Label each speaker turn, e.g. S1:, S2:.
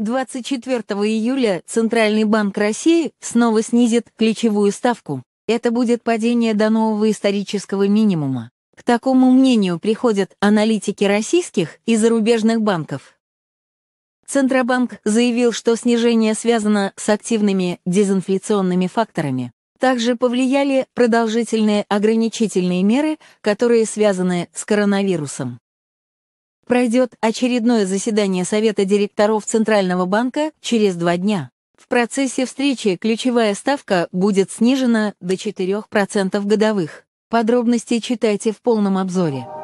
S1: 24 июля Центральный банк России снова снизит ключевую ставку. Это будет падение до нового исторического минимума. К такому мнению приходят аналитики российских и зарубежных банков. Центробанк заявил, что снижение связано с активными дезинфляционными факторами. Также повлияли продолжительные ограничительные меры, которые связаны с коронавирусом пройдет очередное заседание Совета директоров Центрального банка через два дня. В процессе встречи ключевая ставка будет снижена до 4% годовых. Подробности читайте в полном обзоре.